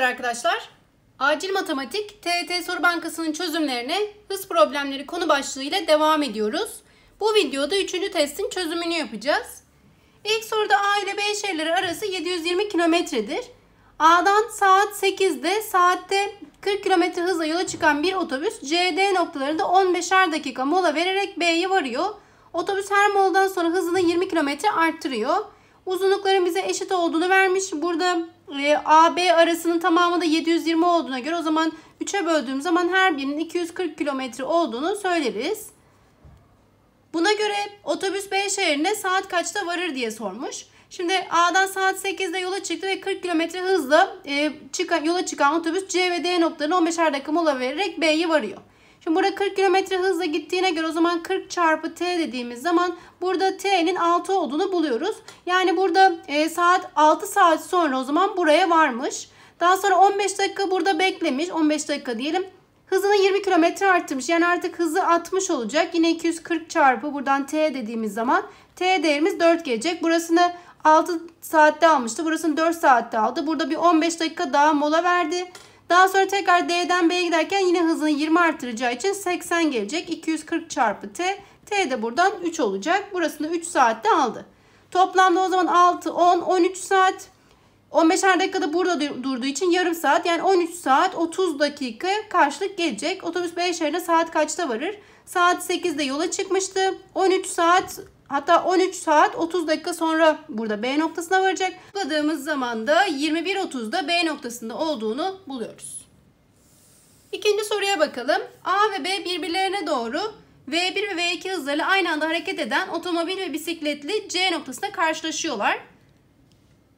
Merhabalar arkadaşlar. Acil Matematik TET Soru Bankası'nın çözümlerine hız problemleri konu başlığıyla devam ediyoruz. Bu videoda 3. testin çözümünü yapacağız. İlk soruda A ile B şehirleri arası 720 kilometredir. A'dan saat 8'de saatte 40 km hızla yola çıkan bir otobüs CD noktalarında 15'er dakika mola vererek B'ye varıyor. Otobüs her moladan sonra hızını 20 km arttırıyor. Uzunlukların bize eşit olduğunu vermiş. Burada e, AB arasının tamamı da 720 olduğuna göre o zaman 3'e böldüğüm zaman her birinin 240 kilometre olduğunu söyleriz. Buna göre otobüs B şehrine saat kaçta varır diye sormuş. Şimdi A'dan saat 8'de yola çıktı ve 40 km hızla e, çıkan, yola çıkan otobüs C ve D noktalarına 15'er dakika mola vererek B'ye varıyor. Şimdi burada 40 km hızla gittiğine göre o zaman 40 çarpı t dediğimiz zaman burada t'nin 6 olduğunu buluyoruz. Yani burada e, saat 6 saat sonra o zaman buraya varmış. Daha sonra 15 dakika burada beklemiş. 15 dakika diyelim. Hızını 20 km arttırmış. Yani artık hızı 60 olacak. Yine 240 çarpı buradan t dediğimiz zaman t değerimiz 4 gelecek. Burasını 6 saatte almıştı. Burasını 4 saatte aldı. Burada bir 15 dakika daha mola verdi. Daha sonra tekrar D'den B'ye giderken yine hızını 20 artıracağı için 80 gelecek. 240 çarpı T. T de buradan 3 olacak. Burasını 3 saatte aldı. Toplamda o zaman 6, 10, 13 saat. 15 dakikada burada durduğu için yarım saat yani 13 saat 30 dakika karşılık gelecek. Otobüs Beyşehir'e saat kaçta varır? Saat 8'de yola çıkmıştı. 13 saat Hatta 13 saat 30 dakika sonra burada B noktasına varacak. Bulduğumuz zaman da 21.30'da B noktasında olduğunu buluyoruz. İkinci soruya bakalım. A ve B birbirlerine doğru V1 ve V2 hızlarıyla aynı anda hareket eden otomobil ve bisikletli C noktasında karşılaşıyorlar.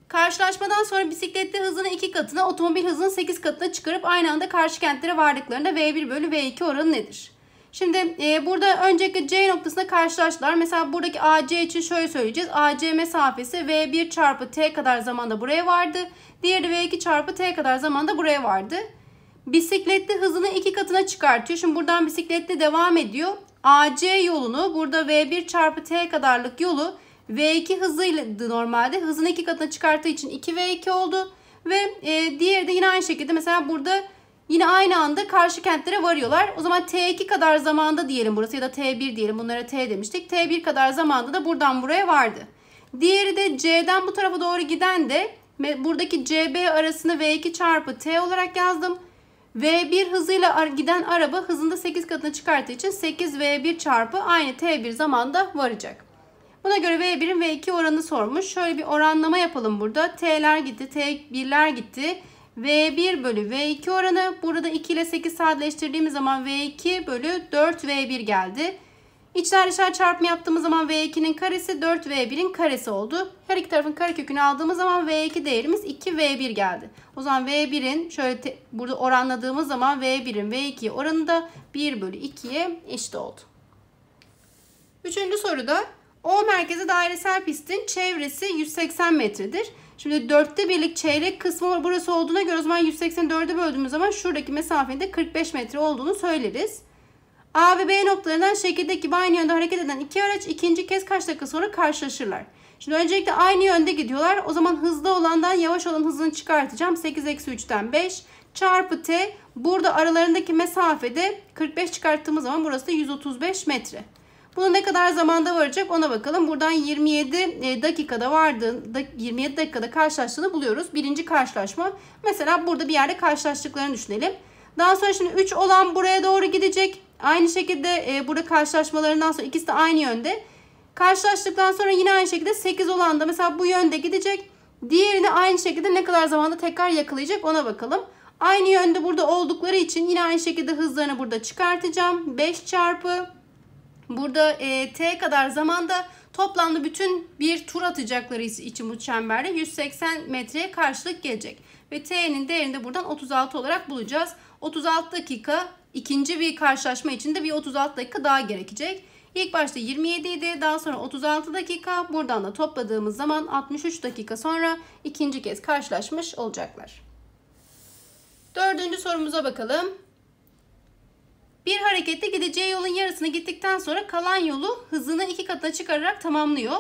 Karşılaşmadan sonra bisikletli hızını 2 katına, otomobil hızını 8 katına çıkarıp aynı anda karşı kentlere vardıklarında V1 bölü V2 oranı nedir? Şimdi e, burada önceki C noktasında karşılaştılar. Mesela buradaki AC için şöyle söyleyeceğiz. AC mesafesi V1 çarpı T kadar zamanda buraya vardı. Diğeri V2 çarpı T kadar zamanda buraya vardı. Bisikletli hızını iki katına çıkartıyor. Şimdi buradan bisikletli devam ediyor. AC yolunu burada V1 çarpı T kadarlık yolu V2 hızıydı normalde. Hızını iki katına çıkarttığı için 2V2 oldu. Ve e, diğeri de yine aynı şekilde mesela burada Yine aynı anda karşı kentlere varıyorlar. O zaman T2 kadar zamanda diyelim burası ya da T1 diyelim. Bunlara T demiştik. T1 kadar zamanda da buradan buraya vardı. Diğeri de C'den bu tarafa doğru giden de buradaki CB arasını V2 çarpı T olarak yazdım. V1 hızıyla giden araba hızında 8 katına çıkarttığı için 8 V1 çarpı aynı T1 zamanda varacak. Buna göre V1'in V2 oranı sormuş. Şöyle bir oranlama yapalım burada. T'ler gitti, T1'ler gitti. V1 bölü V2 oranı. Burada 2 ile 8 sadeleştirdiğimiz zaman V2 bölü 4 V1 geldi. İçler dışlar çarpımı yaptığımız zaman V2'nin karesi 4 V1'in karesi oldu. Her iki tarafın karekökünü aldığımız zaman V2 değerimiz 2 V1 geldi. O zaman V1'in şöyle burada oranladığımız zaman V1'in v 2 oranı da 1 bölü 2'ye eşit oldu. Üçüncü soruda O merkezi dairesel pistin çevresi 180 metredir. Şimdi dörtte birlik çeyrek kısmı burası olduğuna göre o zaman 184'e böldüğümüz zaman şuradaki mesafenin de 45 metre olduğunu söyleriz. A ve B noktalarından şekildeki gibi aynı yönde hareket eden iki araç ikinci kez kaç dakika sonra karşılaşırlar. Şimdi öncelikle aynı yönde gidiyorlar. O zaman hızlı olandan yavaş olan hızını çıkartacağım. 8 eksi 3'ten 5 çarpı T. Burada aralarındaki mesafede 45 çıkarttığımız zaman burası da 135 metre. Bunu ne kadar zamanda varacak ona bakalım. Buradan 27 e, dakikada vardı. 27 dakikada karşılaştığını buluyoruz. Birinci karşılaşma. Mesela burada bir yerde karşılaştıklarını düşünelim. Daha sonra şimdi 3 olan buraya doğru gidecek. Aynı şekilde e, burada karşılaşmalarından sonra ikisi de aynı yönde. Karşılaştıktan sonra yine aynı şekilde 8 olan da mesela bu yönde gidecek. Diğerini aynı şekilde ne kadar zamanda tekrar yakalayacak ona bakalım. Aynı yönde burada oldukları için yine aynı şekilde hızlarını burada çıkartacağım. 5 çarpı Burada e, T kadar zamanda toplamda bütün bir tur atacakları için bu çemberde 180 metreye karşılık gelecek. Ve T'nin değerini de buradan 36 olarak bulacağız. 36 dakika ikinci bir karşılaşma için de bir 36 dakika daha gerekecek. İlk başta 27 idi daha sonra 36 dakika buradan da topladığımız zaman 63 dakika sonra ikinci kez karşılaşmış olacaklar. Dördüncü sorumuza bakalım. Bir harekette gideceği yolun yarısını gittikten sonra kalan yolu hızını iki katına çıkararak tamamlıyor.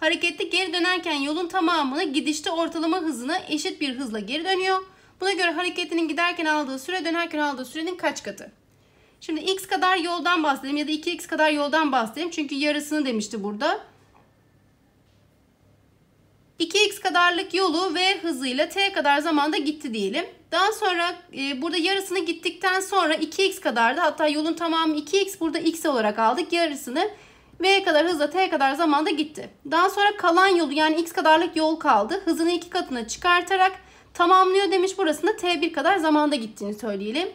Harekette geri dönerken yolun tamamını gidişte ortalama hızına eşit bir hızla geri dönüyor. Buna göre hareketinin giderken aldığı süre dönerken aldığı sürenin kaç katı? Şimdi x kadar yoldan bahsedelim ya da 2x kadar yoldan bahsedelim. Çünkü yarısını demişti burada. 2x kadarlık yolu v hızıyla t kadar zamanda gitti diyelim. Daha sonra e, burada yarısını gittikten sonra 2x kadardı. Hatta yolun tamamı 2x burada x olarak aldık. Yarısını v kadar hızla T kadar zamanda gitti. Daha sonra kalan yolu yani x kadarlık yol kaldı. Hızını iki katına çıkartarak tamamlıyor demiş burasında T1 kadar zamanda gittiğini söyleyelim.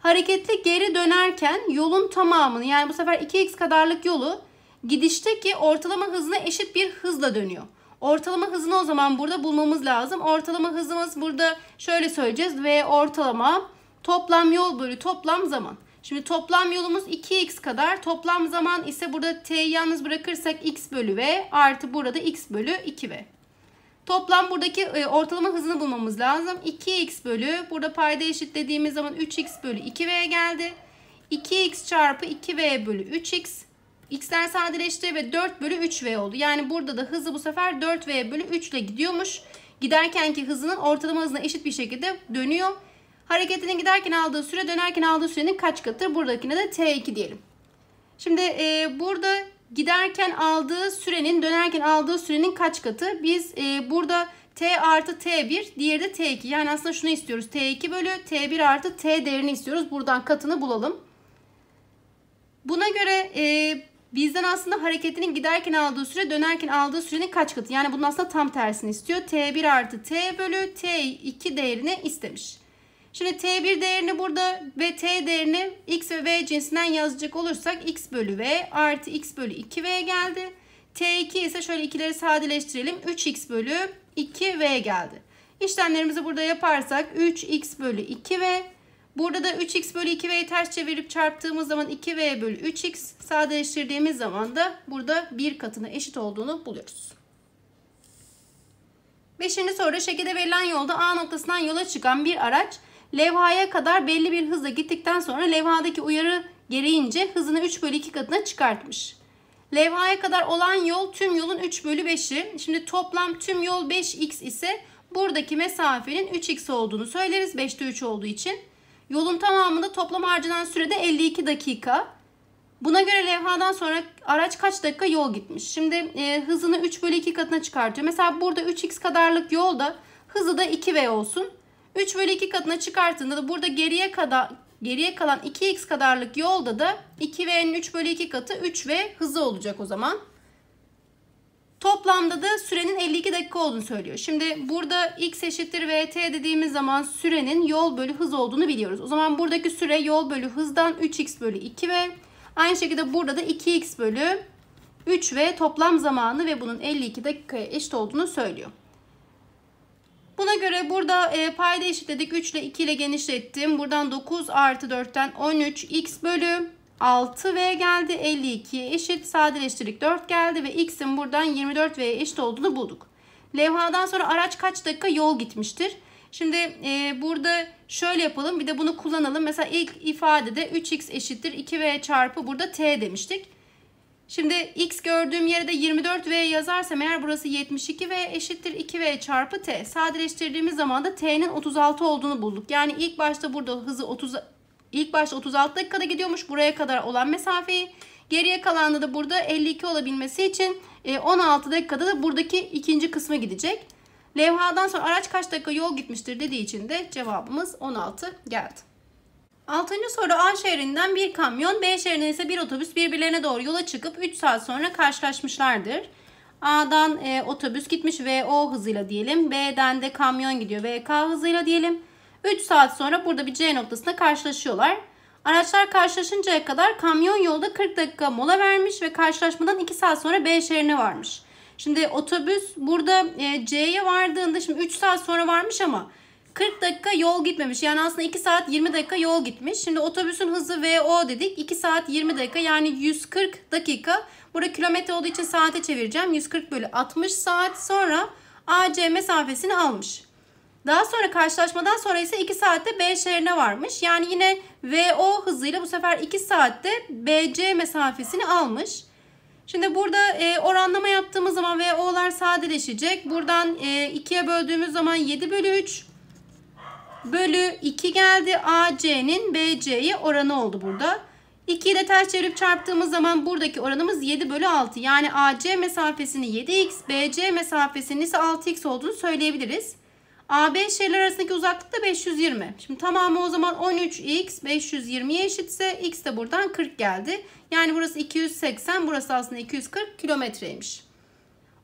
Hareketli geri dönerken yolun tamamını yani bu sefer 2x kadarlık yolu gidişteki ortalama hızına eşit bir hızla dönüyor. Ortalama hızını o zaman burada bulmamız lazım. Ortalama hızımız burada şöyle söyleyeceğiz. V ortalama toplam yol bölü toplam zaman. Şimdi toplam yolumuz 2x kadar. Toplam zaman ise burada t'yi yalnız bırakırsak x bölü v artı burada x bölü 2v. Toplam buradaki e, ortalama hızını bulmamız lazım. 2x bölü burada payda eşit dediğimiz zaman 3x bölü 2v geldi. 2x çarpı 2v bölü 3x X'ler sadeleşti ve 4 bölü 3V oldu. Yani burada da hızı bu sefer 4V bölü 3 ile gidiyormuş. Giderkenki hızının ortalama hızına eşit bir şekilde dönüyor. Hareketinin giderken aldığı süre dönerken aldığı sürenin kaç katı? Buradakine de T2 diyelim. Şimdi e, burada giderken aldığı sürenin dönerken aldığı sürenin kaç katı? Biz e, burada T artı T1 diğeri de T2. Yani aslında şunu istiyoruz. T2 bölü T1 artı T değerini istiyoruz. Buradan katını bulalım. Buna göre e, Bizden aslında hareketinin giderken aldığı süre dönerken aldığı sürenin kaç katı? Yani bunun aslında tam tersini istiyor. T1 artı T bölü T2 değerini istemiş. Şimdi T1 değerini burada ve T değerini X ve V cinsinden yazacak olursak X bölü V artı X bölü 2V geldi. T2 ise şöyle ikileri sadeleştirelim. 3X bölü 2V geldi. İşlemlerimizi burada yaparsak 3X bölü 2V Burada da 3x bölü 2v'yi ters çevirip çarptığımız zaman 2v bölü 3x sadeleştirdiğimiz zaman da burada bir katına eşit olduğunu buluyoruz. Beşinci soruda şekilde verilen yolda A noktasından yola çıkan bir araç levhaya kadar belli bir hızla gittikten sonra levhadaki uyarı gereğince hızını 3 bölü 2 katına çıkartmış. Levhaya kadar olan yol tüm yolun 3 bölü 5'i. Şimdi toplam tüm yol 5x ise buradaki mesafenin 3x olduğunu söyleriz 5'te 3 olduğu için. Yolun tamamında toplam harcanan sürede 52 dakika. Buna göre levhadan sonra araç kaç dakika yol gitmiş. Şimdi e, hızını 3 bölü 2 katına çıkartıyor. Mesela burada 3x kadarlık yolda hızı da 2v olsun. 3 bölü 2 katına çıkarttığında da burada geriye kadar geriye kalan 2x kadarlık yolda da 2v'nin 3 bölü 2 katı 3v hızı olacak o zaman. Toplamda da sürenin 52 dakika olduğunu söylüyor. Şimdi burada x eşittir vt dediğimiz zaman sürenin yol bölü hız olduğunu biliyoruz. O zaman buradaki süre yol bölü hızdan 3x bölü 2 ve Aynı şekilde burada da 2x bölü 3 ve toplam zamanı ve bunun 52 dakikaya eşit olduğunu söylüyor. Buna göre burada e, payda eşitledik. 3 ile 2 ile genişlettim. Buradan 9 artı 4'ten 13 x bölü 6V geldi. 52 eşit. Sadeleştirdik 4 geldi ve x'in buradan 24V'ye eşit olduğunu bulduk. Levhadan sonra araç kaç dakika yol gitmiştir? Şimdi e, burada şöyle yapalım bir de bunu kullanalım. Mesela ilk ifadede 3x eşittir 2v çarpı burada t demiştik. Şimdi x gördüğüm yere de 24v yazarsam eğer burası 72v eşittir 2v çarpı t. Sadeleştirdiğimiz zaman da t'nin 36 olduğunu bulduk. Yani ilk başta burada hızı 30 İlk başta 36 dakikada gidiyormuş buraya kadar olan mesafeyi. Geriye kalanda da burada 52 olabilmesi için 16 e, dakikada da buradaki ikinci kısmı gidecek. Levhadan sonra araç kaç dakika yol gitmiştir dediği için de cevabımız 16 geldi. 6. soru A şehrinden bir kamyon, B şehrinden ise bir otobüs birbirlerine doğru yola çıkıp 3 saat sonra karşılaşmışlardır. A'dan e, otobüs gitmiş VO hızıyla diyelim. B'den de kamyon gidiyor VK hızıyla diyelim. 3 saat sonra burada bir C noktasında karşılaşıyorlar. Araçlar karşılaşıncaya kadar kamyon yolda 40 dakika mola vermiş ve karşılaşmadan 2 saat sonra B şehrine varmış. Şimdi otobüs burada e, C'ye vardığında şimdi 3 saat sonra varmış ama 40 dakika yol gitmemiş. Yani aslında 2 saat 20 dakika yol gitmiş. Şimdi otobüsün hızı VO dedik. 2 saat 20 dakika yani 140 dakika. Burada kilometre olduğu için saate çevireceğim. 140 bölü 60 saat sonra AC mesafesini almış. Daha sonra karşılaşmadan sonra ise 2 saatte B şehrine varmış. Yani yine VO hızıyla bu sefer 2 saatte BC mesafesini almış. Şimdi burada e, oranlama yaptığımız zaman VO'lar sadeleşecek. Buradan e, böldüğümüz zaman 7 bölü 3 bölü 2 geldi. AC'nin BC'ye oranı oldu burada. 2'yi de ters çevirip çarptığımız zaman buradaki oranımız 7 bölü 6. Yani AC mesafesini 7x, BC mesafesinin ise 6x olduğunu söyleyebiliriz. AB şeyler arasındaki uzaklık da 520. Şimdi tamamı o zaman 13x 520'ye eşitse x de buradan 40 geldi. Yani burası 280 burası aslında 240 kilometreymiş.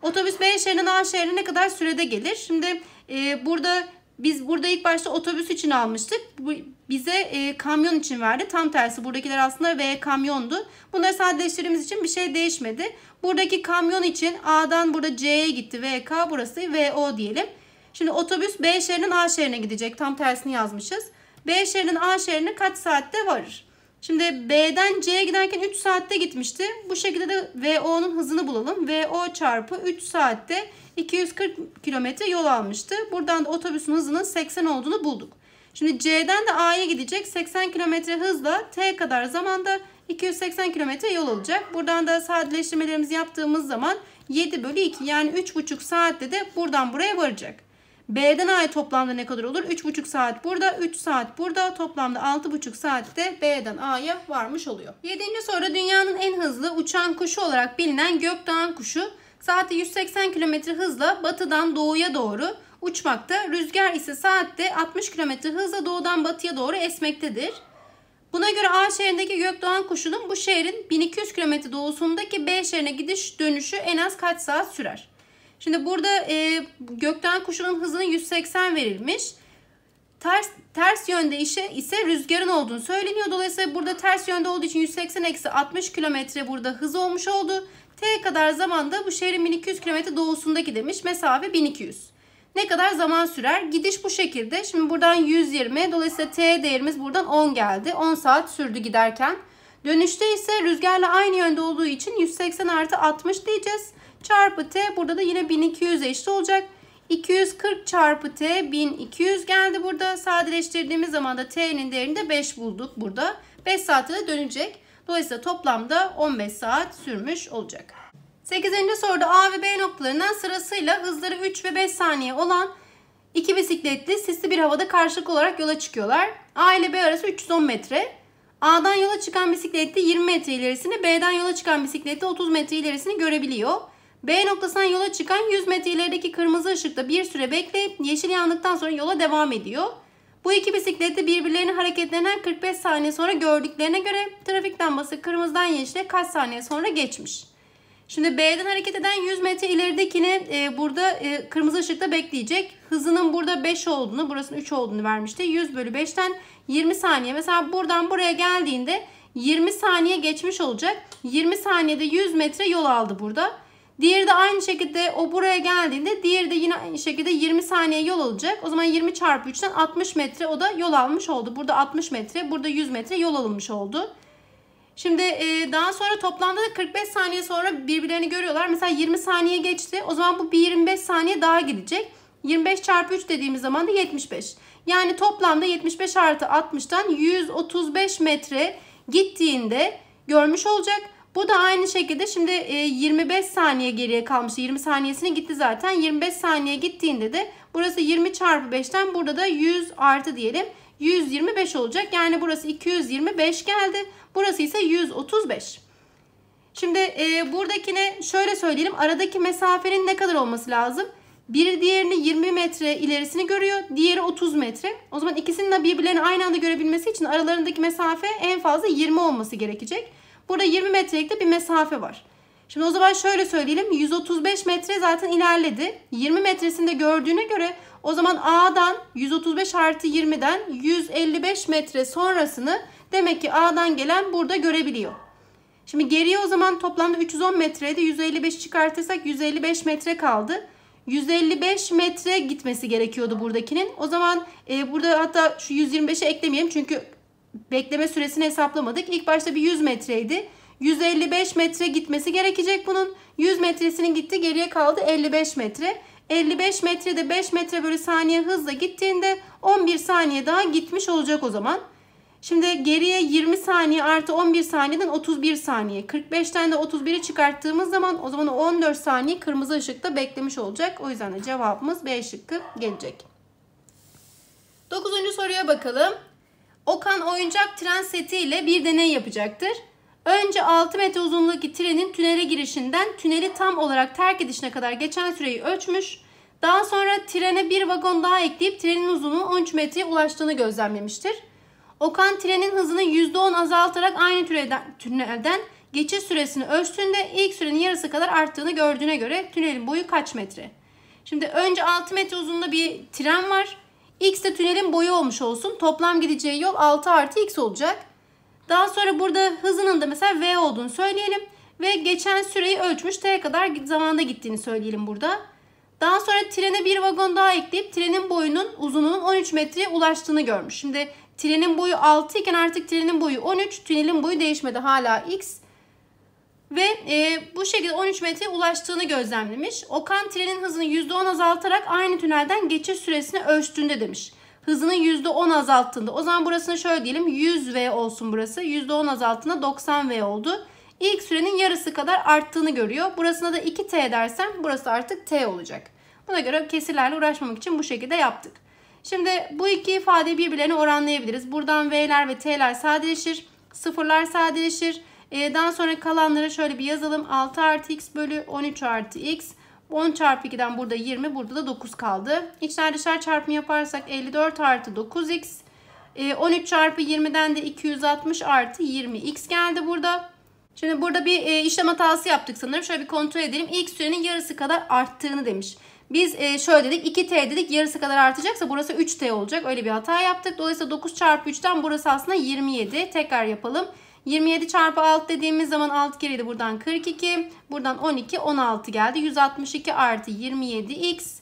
Otobüs B şehrinden A şehrine ne kadar sürede gelir? Şimdi e, burada biz burada ilk başta otobüs için almıştık. Bu bize e, kamyon için verdi. Tam tersi buradakiler aslında V kamyondu. Bunları sadeleştirdiğimiz için bir şey değişmedi. Buradaki kamyon için A'dan burada C'ye gitti. VK burası VO diyelim. Şimdi otobüs B şehrinin A şehrine gidecek. Tam tersini yazmışız. B şehrinin A şehrine kaç saatte varır? Şimdi B'den C'ye giderken 3 saatte gitmişti. Bu şekilde de VO'nun hızını bulalım. VO çarpı 3 saatte 240 kilometre yol almıştı. Buradan da otobüsün hızının 80 olduğunu bulduk. Şimdi C'den de A'ya gidecek. 80 kilometre hızla T kadar zamanda 280 kilometre yol alacak. Buradan da sadeleştirmelerimizi yaptığımız zaman 7 bölü 2 yani 3,5 saatte de buradan buraya varacak. B'den A'ya toplamda ne kadar olur? 3,5 saat burada, 3 saat burada. Toplamda 6,5 saatte B'den A'ya varmış oluyor. 7. soru dünyanın en hızlı uçan kuşu olarak bilinen gökdoğan kuşu saatte 180 km hızla batıdan doğuya doğru uçmakta. Rüzgar ise saatte 60 km hızla doğudan batıya doğru esmektedir. Buna göre A şehrindeki Gökdoğan kuşunun bu şehrin 1200 km doğusundaki B şehrine gidiş dönüşü en az kaç saat sürer? Şimdi burada e, gökten kuşunun hızının 180 verilmiş. Ters, ters yönde işe ise rüzgarın olduğunu söyleniyor. Dolayısıyla burada ters yönde olduğu için 180 eksi 60 kilometre burada hız olmuş oldu. T kadar zamanda bu şehrin 1200 kilometre doğusunda gidilmiş. Mesafe 1200. Ne kadar zaman sürer? Gidiş bu şekilde. Şimdi buradan 120. Dolayısıyla T değerimiz buradan 10 geldi. 10 saat sürdü giderken. Dönüşte ise rüzgarla aynı yönde olduğu için 180 artı 60 diyeceğiz çarpı t burada da yine 1200 eşit olacak. 240 çarpı t 1200 geldi burada. Sadeleştirdiğimiz zaman da t'nin değerinde 5 bulduk burada. 5 saate de dönecek. Dolayısıyla toplamda 15 saat sürmüş olacak. 8. soruda A ve B noktalarından sırasıyla hızları 3 ve 5 saniye olan iki bisikletli sisli bir havada karşılıklı olarak yola çıkıyorlar. A ile B arası 310 metre. A'dan yola çıkan bisikletli 20 metre ilerisini, B'den yola çıkan bisikletli 30 metre ilerisini görebiliyor. B noktasından yola çıkan 100 metre ilerideki kırmızı ışıkta bir süre bekleyip yeşil yandıktan sonra yola devam ediyor. Bu iki bisiklet de birbirlerini hareketlenen 45 saniye sonra gördüklerine göre trafik lambası kırmızıdan yeşile kaç saniye sonra geçmiş. Şimdi B'den hareket eden 100 metre ileridekine e, burada e, kırmızı ışıkta bekleyecek. Hızının burada 5 olduğunu, burasının 3 olduğunu vermişti. 100 bölü 5'ten 20 saniye. Mesela buradan buraya geldiğinde 20 saniye geçmiş olacak. 20 saniyede 100 metre yol aldı burada. Diğeri de aynı şekilde o buraya geldiğinde diğeri de yine aynı şekilde 20 saniye yol alacak. O zaman 20 çarpı 3'ten 60 metre o da yol almış oldu. Burada 60 metre, burada 100 metre yol alınmış oldu. Şimdi e, daha sonra toplamda da 45 saniye sonra birbirlerini görüyorlar. Mesela 20 saniye geçti. O zaman bu bir 25 saniye daha gidecek. 25 çarpı 3 dediğimiz zaman da 75. Yani toplamda 75 artı 60'tan 135 metre gittiğinde görmüş olacak. Bu da aynı şekilde şimdi 25 e, saniye geriye kalmıştı. 20 saniyesine gitti zaten. 25 saniye gittiğinde de burası 20 çarpı 5'ten burada da 100 artı diyelim. 125 olacak. Yani burası 225 geldi. Burası ise 135. Şimdi e, buradakine şöyle söyleyelim. Aradaki mesafenin ne kadar olması lazım? Biri diğerini 20 metre ilerisini görüyor. Diğeri 30 metre. O zaman ikisinin de birbirlerini aynı anda görebilmesi için aralarındaki mesafe en fazla 20 olması gerekecek. Burada 20 metrelik de bir mesafe var. Şimdi o zaman şöyle söyleyelim. 135 metre zaten ilerledi. 20 metresinde gördüğüne göre o zaman A'dan 135 artı 20'den 155 metre sonrasını demek ki A'dan gelen burada görebiliyor. Şimdi geriye o zaman toplamda 310 metreydi, 155 çıkartırsak 155 metre kaldı. 155 metre gitmesi gerekiyordu buradakinin. O zaman e, burada hatta şu 125'e eklemeyelim çünkü bekleme süresini hesaplamadık. İlk başta bir 100 metreydi. 155 metre gitmesi gerekecek bunun. 100 metresinin gitti geriye kaldı 55 metre. 55 metrede 5 metre bölü saniye hızla gittiğinde 11 saniye daha gitmiş olacak o zaman. Şimdi geriye 20 saniye artı 11 saniyeden 31 saniye. 45'ten de 31'i çıkarttığımız zaman o zaman 14 saniye kırmızı ışıkta beklemiş olacak. O yüzden de cevabımız B şıkkı gelecek. 9. soruya bakalım. Okan oyuncak tren seti ile bir deney yapacaktır. Önce 6 metre uzunluğundaki trenin tünele girişinden tüneli tam olarak terk edişine kadar geçen süreyi ölçmüş. Daha sonra trene bir vagon daha ekleyip trenin uzunluğu 13 metreye ulaştığını gözlemlemiştir. Okan trenin hızını %10 azaltarak aynı tünelden, tünelden geçiş süresini ölçtüğünde ilk sürenin yarısı kadar arttığını gördüğüne göre tünelin boyu kaç metre? Şimdi önce 6 metre uzunluğunda bir tren var. X de tünelin boyu olmuş olsun. Toplam gideceği yol 6 artı X olacak. Daha sonra burada hızının da mesela V olduğunu söyleyelim. Ve geçen süreyi ölçmüş T kadar zamanda gittiğini söyleyelim burada. Daha sonra trene bir vagon daha ekleyip trenin boyunun uzunluğunun 13 metreye ulaştığını görmüş. Şimdi trenin boyu 6 iken artık trenin boyu 13, tünelin boyu değişmedi hala X ve e, bu şekilde 13 metreye ulaştığını gözlemlemiş. Okan trenin hızını %10 azaltarak aynı tünelden geçiş süresini ölçtüğünde demiş. Hızını %10 azalttığında o zaman burasını şöyle diyelim 100 V olsun burası %10 azalttığında 90 V oldu. İlk sürenin yarısı kadar arttığını görüyor. Burasına da 2T dersem burası artık T olacak. Buna göre kesirlerle uğraşmamak için bu şekilde yaptık. Şimdi bu iki ifadeyi birbirlerine oranlayabiliriz. Buradan V'ler ve T'ler sadeleşir. Sıfırlar sadeleşir. Ee, daha sonra kalanları şöyle bir yazalım. 6 artı x bölü 13 artı x. 10 çarpı 2'den burada 20 burada da 9 kaldı. İçler dışarı çarpımı yaparsak 54 artı 9x. 13 ee, çarpı 20'den de 260 artı 20x geldi burada. Şimdi burada bir e, işlem hatası yaptık sanırım. Şöyle bir kontrol edelim. X sürenin yarısı kadar arttığını demiş. Biz e, şöyle dedik 2t dedik yarısı kadar artacaksa burası 3t olacak. Öyle bir hata yaptık. Dolayısıyla 9 çarpı 3'ten burası aslında 27. Tekrar yapalım. 27. 27 çarpı 6 dediğimiz zaman 6 kereydi de buradan 42. Buradan 12 16 geldi. 162 artı 27x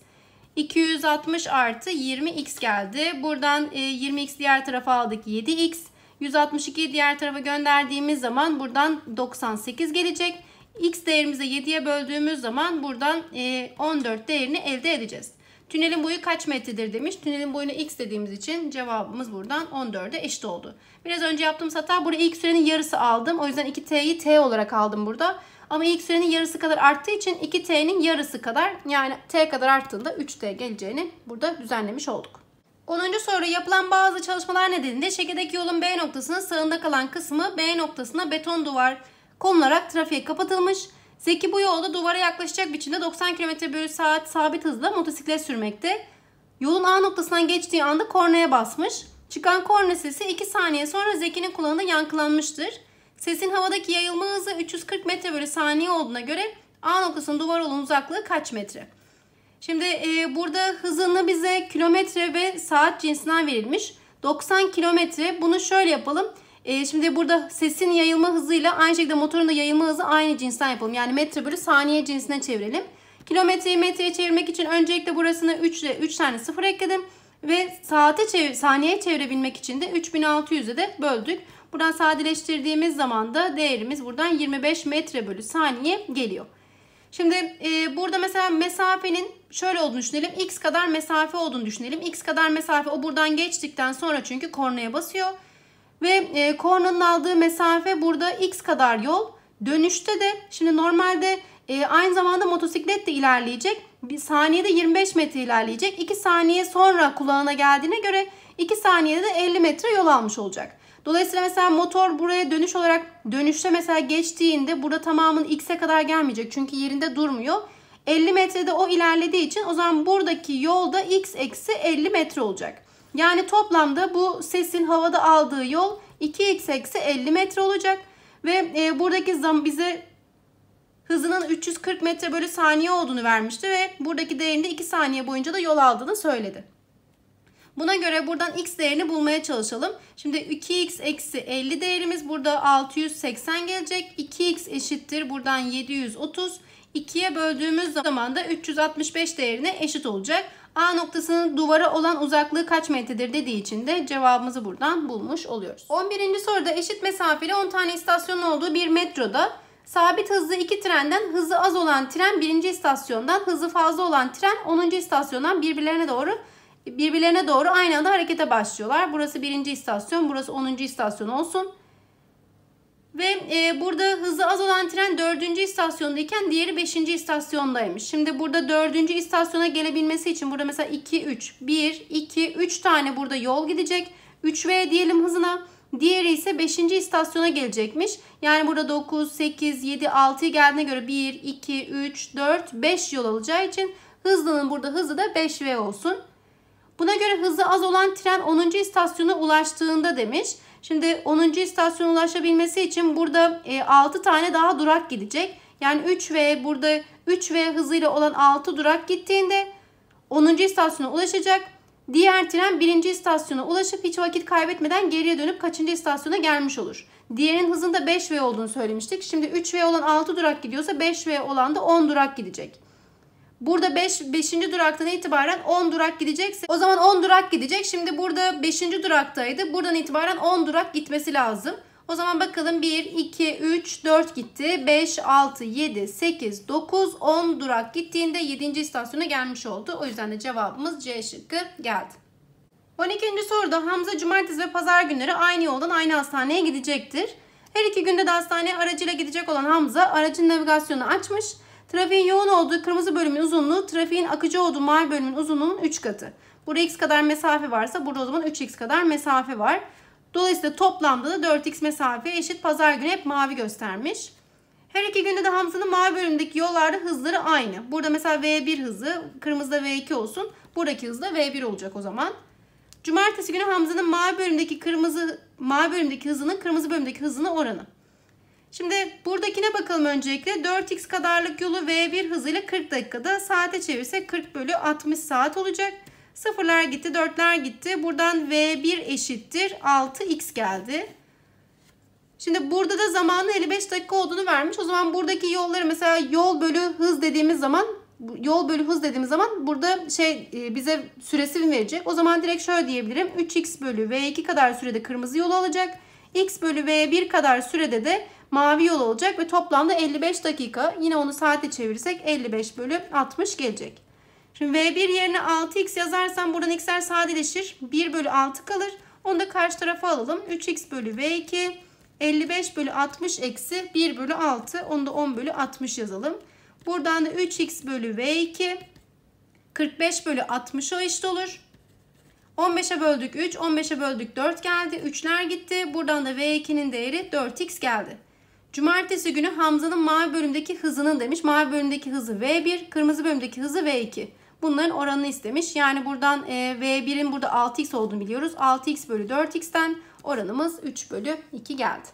260 artı 20x geldi. Buradan 20x e, diğer tarafa aldık 7x. 162'yi diğer tarafa gönderdiğimiz zaman buradan 98 gelecek. X değerimize 7'ye böldüğümüz zaman buradan 14 e, değerini elde edeceğiz. Tünelin boyu kaç metredir demiş. Tünelin boyunu x dediğimiz için cevabımız buradan 14'e eşit oldu. Biraz önce yaptığım hata burada ilk sürenin yarısı aldım. O yüzden 2t'yi t olarak aldım burada. Ama ilk sürenin yarısı kadar arttığı için 2t'nin yarısı kadar yani t kadar arttığında 3t geleceğini burada düzenlemiş olduk. 10. soru yapılan bazı çalışmalar nedeniyle şekildeki yolun B noktasının sağında kalan kısmı B noktasına beton duvar konularak trafiğe kapatılmış. Zeki bu yolda duvara yaklaşacak biçimde 90 km bölü saat sabit hızla motosiklet sürmekte. Yolun A noktasından geçtiği anda kornaya basmış. Çıkan korna sesi 2 saniye sonra Zeki'nin kulağında yankılanmıştır. Sesin havadaki yayılma hızı 340 metre bölü saniye olduğuna göre A noktasının duvar olan uzaklığı kaç metre? Şimdi e, burada hızını bize kilometre ve saat cinsinden verilmiş. 90 kilometre bunu şöyle yapalım. E, şimdi burada sesin yayılma hızıyla aynı şekilde motorun da yayılma hızı aynı cinsten yapalım. Yani metre bölü saniye cinsine çevirelim. Kilometreyi metreye çevirmek için öncelikle burasına 3 ile 3 tane 0 ekledim. Ve saate çev saniyeye çevirebilmek için de 3600'e de böldük. Buradan sadeleştirdiğimiz zaman da değerimiz buradan 25 metre bölü saniye geliyor. Şimdi e, burada mesela mesafenin şöyle olduğunu düşünelim. X kadar mesafe olduğunu düşünelim. X kadar mesafe o buradan geçtikten sonra çünkü kornaya basıyor. Ve e, kornanın aldığı mesafe burada x kadar yol. Dönüşte de şimdi normalde e, aynı zamanda motosiklet de ilerleyecek. Bir saniyede 25 metre ilerleyecek. 2 saniye sonra kulağına geldiğine göre 2 saniyede de 50 metre yol almış olacak. Dolayısıyla mesela motor buraya dönüş olarak dönüşte mesela geçtiğinde burada tamamın x'e kadar gelmeyecek. Çünkü yerinde durmuyor. 50 metrede o ilerlediği için o zaman buradaki yolda x eksi 50 metre olacak. Yani toplamda bu sesin havada aldığı yol 2x eksi 50 metre olacak. Ve e, buradaki zam bize hızının 340 metre bölü saniye olduğunu vermişti ve buradaki değerinde 2 saniye boyunca da yol aldığını söyledi. Buna göre buradan x değerini bulmaya çalışalım. Şimdi 2x eksi 50 değerimiz burada 680 gelecek. 2x eşittir buradan 730. 2'ye böldüğümüz zaman da 365 değerine eşit olacak. A noktasının duvara olan uzaklığı kaç metredir dediği için de cevabımızı buradan bulmuş oluyoruz. 11. soruda eşit mesafeli 10 tane istasyonun olduğu bir metroda sabit hızlı iki trenden hızı az olan tren birinci istasyondan hızı fazla olan tren 10. istasyondan birbirlerine doğru birbirlerine doğru aynı anda harekete başlıyorlar. Burası birinci istasyon, burası 10. istasyon olsun. Ve e, burada hızı az olan tren 4. istasyondayken diğeri 5. istasyondaymış. Şimdi burada 4. istasyona gelebilmesi için burada mesela 2, 3, 1, 2, 3 tane burada yol gidecek. 3V diyelim hızına. Diğeri ise 5. istasyona gelecekmiş. Yani burada 9, 8, 7, 6'ya geldiğine göre 1, 2, 3, 4, 5 yol alacağı için hızlının burada hızı da 5V olsun. Buna göre hızı az olan tren 10. istasyona ulaştığında demiş. Şimdi 10. istasyona ulaşabilmesi için burada 6 e, tane daha durak gidecek. Yani 3V burada 3V hızıyla olan 6 durak gittiğinde 10. istasyona ulaşacak. Diğer tren 1. istasyona ulaşıp hiç vakit kaybetmeden geriye dönüp kaçıncı istasyona gelmiş olur. Diğerin hızında 5V olduğunu söylemiştik. Şimdi 3V olan 6 durak gidiyorsa 5V olan da 10 durak gidecek. Burada 5 5. duraktan itibaren 10 durak gidecekse o zaman 10 durak gidecek. Şimdi burada 5. duraktaydı. Buradan itibaren 10 durak gitmesi lazım. O zaman bakalım 1, 2, 3, 4 gitti. 5, 6, 7, 8, 9, 10 durak gittiğinde 7. istasyona gelmiş oldu. O yüzden de cevabımız C şıkkı geldi. 12. soruda Hamza cumartesi ve pazar günleri aynı yoldan aynı hastaneye gidecektir. Her iki günde de hastaneye aracıyla gidecek olan Hamza aracın navigasyonu açmış Trafiğin yoğun olduğu kırmızı bölümün uzunluğu trafiğin akıcı olduğu mavi bölümün uzunluğunun 3 katı. Burada x kadar mesafe varsa burada o zaman 3x kadar mesafe var. Dolayısıyla toplamda da 4x mesafe eşit pazar günü hep mavi göstermiş. Her iki günde de Hamza'nın mavi bölümdeki yollarda hızları aynı. Burada mesela V1 hızı, kırmızıda V2 olsun. Buradaki hız da V1 olacak o zaman. Cumartesi günü Hamza'nın mavi bölümdeki kırmızı mavi bölümdeki hızının kırmızı bölümdeki hızına oranı. Şimdi buradakine bakalım öncelikle. 4x kadarlık yolu V1 hızıyla 40 dakikada saate çevirsek 40 bölü 60 saat olacak. Sıfırlar gitti, dörtler gitti. Buradan V1 eşittir 6x geldi. Şimdi burada da zamanı 55 dakika olduğunu vermiş. O zaman buradaki yolları mesela yol bölü hız dediğimiz zaman yol bölü hız dediğimiz zaman burada şey e, bize süresi verecek. O zaman direkt şöyle diyebilirim. 3x bölü v2 kadar sürede kırmızı yolu alacak. x bölü v1 kadar sürede de mavi yol olacak ve toplamda 55 dakika. Yine onu saate çevirirsek 55 bölü 60 gelecek. Şimdi V1 yerine 6x yazarsam buradan x'ler sadeleşir. 1 bölü 6 kalır. Onu da karşı tarafa alalım. 3x bölü V2 55 bölü 60 eksi 1 bölü 6. Onu da 10 bölü 60 yazalım. Buradan da 3x bölü V2 45 bölü 60 o eşit olur. 15'e böldük 3, 15'e böldük 4 geldi. 3'ler gitti. Buradan da V2'nin değeri 4x geldi. Cumartesi günü Hamza'nın mavi bölümdeki hızının demiş. Mavi bölümdeki hızı V1, kırmızı bölümdeki hızı V2. Bunların oranını istemiş. Yani buradan e, V1'in burada 6x olduğunu biliyoruz. 6x bölü 4x'ten oranımız 3 bölü 2 geldi.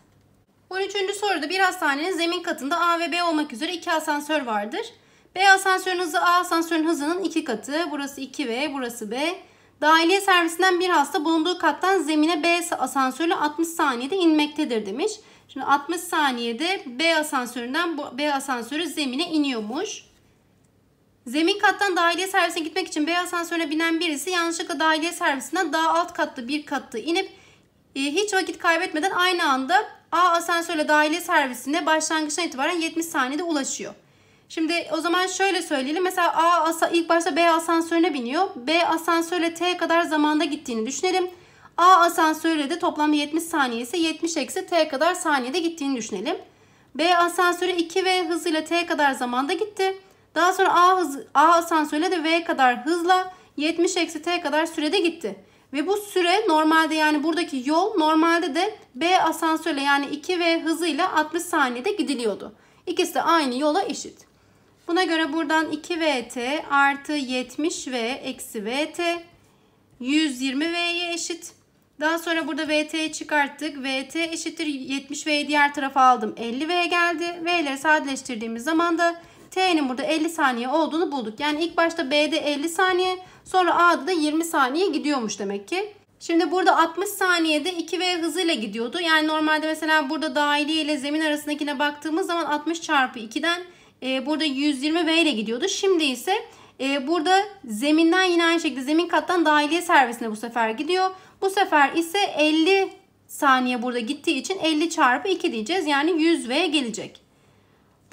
13. soruda bir hastanenin zemin katında A ve B olmak üzere iki asansör vardır. B asansörün hızı A asansörün hızının 2 katı. Burası 2V, burası B. Dahiliye servisinden bir hasta bulunduğu kattan zemine B asansörle 60 saniyede inmektedir demiş. Şimdi 60 saniyede B asansöründen B asansörü zemine iniyormuş. Zemin kattan dahiliye servisine gitmek için B asansörüne binen birisi yanlışlıkla dahiliye servisinden daha alt katlı bir katlı inip e, hiç vakit kaybetmeden aynı anda A asansörle dahiliye servisine başlangıçtan itibaren 70 saniyede ulaşıyor. Şimdi o zaman şöyle söyleyelim. Mesela A asa, ilk başta B asansörüne biniyor. B asansörle T kadar zamanda gittiğini düşünelim. A asansörüyle de toplam 70 saniye ise 70 eksi t kadar saniyede gittiğini düşünelim. B asansörü 2v hızıyla t kadar zamanda gitti. Daha sonra A, hız, A asansörüyle de v kadar hızla 70 eksi t kadar sürede gitti. Ve bu süre normalde yani buradaki yol normalde de B asansörle yani 2V hızıyla 60 saniyede gidiliyordu. İkisi de aynı yola eşit. Buna göre buradan 2VT artı 70V eksi VT 120V'ye eşit. Daha sonra burada VT'yi çıkarttık. VT eşittir 70 V'yi diğer tarafa aldım. 50 V geldi. V'leri sadeleştirdiğimiz zaman da T'nin burada 50 saniye olduğunu bulduk. Yani ilk başta B'de 50 saniye sonra A'da da 20 saniye gidiyormuş demek ki. Şimdi burada 60 saniyede 2V hızıyla gidiyordu. Yani normalde mesela burada daire ile zemin arasındakine baktığımız zaman 60 çarpı 2'den e, burada 120 V ile gidiyordu. Şimdi ise e, burada zeminden yine aynı şekilde zemin kattan dahiliye servisine bu sefer gidiyor. Bu sefer ise 50 saniye burada gittiği için 50 çarpı 2 diyeceğiz. Yani 100V gelecek.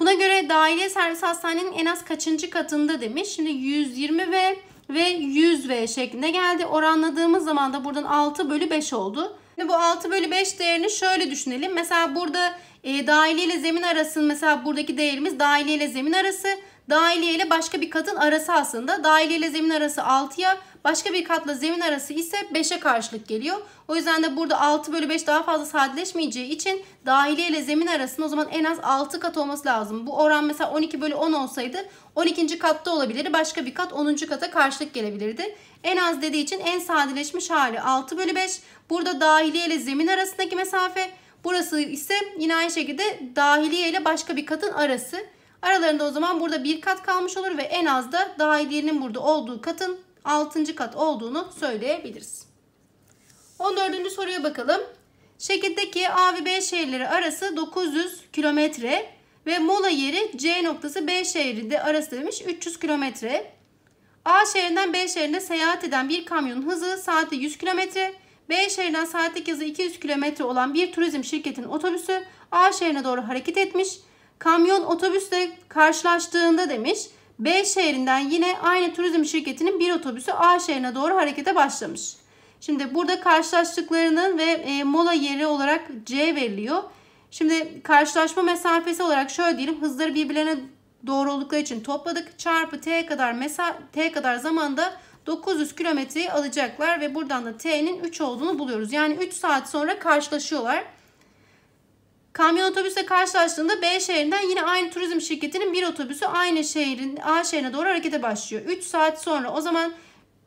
Buna göre daire servis hastanenin en az kaçıncı katında demiş. Şimdi 120 V ve 100 V şeklinde geldi. Oranladığımız zaman da buradan 6 bölü 5 oldu. Şimdi bu 6 bölü 5 değerini şöyle düşünelim. Mesela burada e, dahiliye ile zemin arası mesela buradaki değerimiz dahiliye ile zemin arası. Dahiliye ile başka bir katın arası aslında. Dahiliye ile zemin arası 6 ya. Başka bir katla zemin arası ise 5'e karşılık geliyor. O yüzden de burada 6 bölü 5 daha fazla sadeleşmeyeceği için dahiliye ile zemin arasının o zaman en az 6 kat olması lazım. Bu oran mesela 12 bölü 10 olsaydı 12. katta olabilirdi. Başka bir kat 10. kata karşılık gelebilirdi. En az dediği için en sadeleşmiş hali 6 bölü 5. Burada dahiliye ile zemin arasındaki mesafe. Burası ise yine aynı şekilde dahiliye ile başka bir katın arası. Aralarında o zaman burada bir kat kalmış olur ve en az da dahiliyenin burada olduğu katın 6. kat olduğunu söyleyebiliriz. 14. soruya bakalım. Şekildeki A ve B şehirleri arası 900 kilometre ve mola yeri C noktası B şehrinde arası demiş 300 kilometre. A şehrinden B şehrine seyahat eden bir kamyonun hızı saatte 100 kilometre. B şehrinden saatlik hızı 200 kilometre olan bir turizm şirketinin otobüsü A şehrine doğru hareket etmiş. Kamyon otobüsle karşılaştığında demiş B şehrinden yine aynı turizm şirketinin bir otobüsü A şehrine doğru harekete başlamış. Şimdi burada karşılaştıklarının ve e, mola yeri olarak C veriliyor. Şimdi karşılaşma mesafesi olarak şöyle diyelim hızları birbirlerine doğru oldukları için topladık. Çarpı T kadar mesa T kadar zamanda 900 kilometreyi alacaklar ve buradan da T'nin 3 olduğunu buluyoruz. Yani 3 saat sonra karşılaşıyorlar. Kamyon otobüse karşılaştığında B şehrinden yine aynı turizm şirketinin bir otobüsü aynı şehrin A şehrine doğru harekete başlıyor. 3 saat sonra o zaman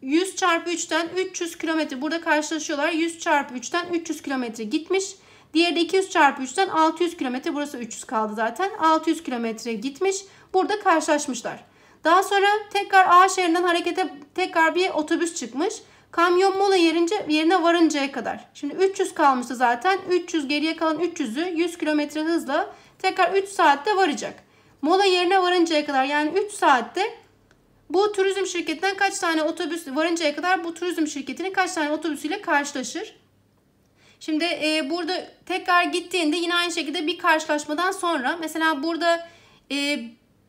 100 çarpı 3'ten 300 kilometre burada karşılaşıyorlar. 100 çarpı 3'ten 300 kilometre gitmiş. Diğeri de 200 çarpı 3'ten 600 kilometre burası 300 kaldı zaten. 600 kilometre gitmiş. Burada karşılaşmışlar. Daha sonra tekrar A şehrinden harekete tekrar bir otobüs çıkmış. Kamyon mola yerince, yerine varıncaya kadar. Şimdi 300 kalmıştı zaten. 300 geriye kalan 300'ü 100 kilometre hızla tekrar 3 saatte varacak. Mola yerine varıncaya kadar yani 3 saatte bu turizm şirketinden kaç tane otobüs varıncaya kadar bu turizm şirketinin kaç tane otobüsüyle karşılaşır? Şimdi e, burada tekrar gittiğinde yine aynı şekilde bir karşılaşmadan sonra mesela burada e,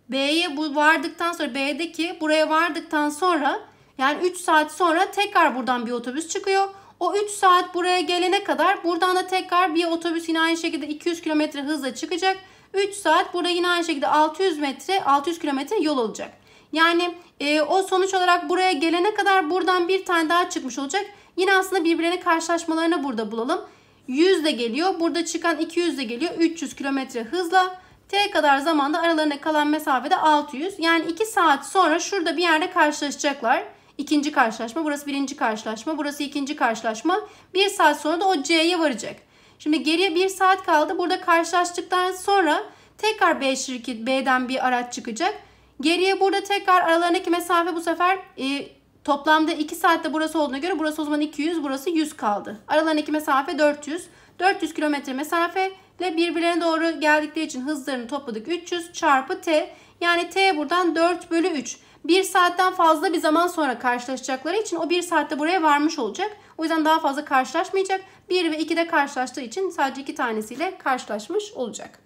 B'ye bu vardıktan sonra B'deki buraya vardıktan sonra yani 3 saat sonra tekrar buradan bir otobüs çıkıyor. O 3 saat buraya gelene kadar buradan da tekrar bir otobüs yine aynı şekilde 200 km hızla çıkacak. 3 saat burada yine aynı şekilde 600 metre 600 km yol olacak. Yani e, o sonuç olarak buraya gelene kadar buradan bir tane daha çıkmış olacak. Yine aslında birbirlerine karşılaşmalarını burada bulalım. 100 de geliyor. Burada çıkan 200 de geliyor. 300 kilometre hızla. T kadar zamanda aralarında kalan mesafede 600. Yani 2 saat sonra şurada bir yerde karşılaşacaklar. İkinci karşılaşma. Burası birinci karşılaşma. Burası ikinci karşılaşma. Bir saat sonra da o C'ye varacak. Şimdi geriye bir saat kaldı. Burada karşılaştıktan sonra tekrar B şirket B'den bir araç çıkacak. Geriye burada tekrar aralarındaki mesafe bu sefer e, toplamda 2 saatte burası olduğuna göre burası o zaman 200 burası 100 kaldı. Aralarındaki mesafe 400. 400 kilometre mesafe ile birbirlerine doğru geldikleri için hızlarını topladık. 300 çarpı T yani T buradan 4 bölü 3 bir saatten fazla bir zaman sonra karşılaşacakları için o bir saatte buraya varmış olacak. O yüzden daha fazla karşılaşmayacak. 1 ve 2'de karşılaştığı için sadece iki tanesiyle karşılaşmış olacak.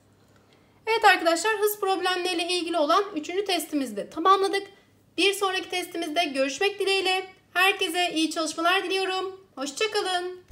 Evet arkadaşlar hız problemleriyle ilgili olan 3. testimizi de tamamladık. Bir sonraki testimizde görüşmek dileğiyle. Herkese iyi çalışmalar diliyorum. Hoşçakalın.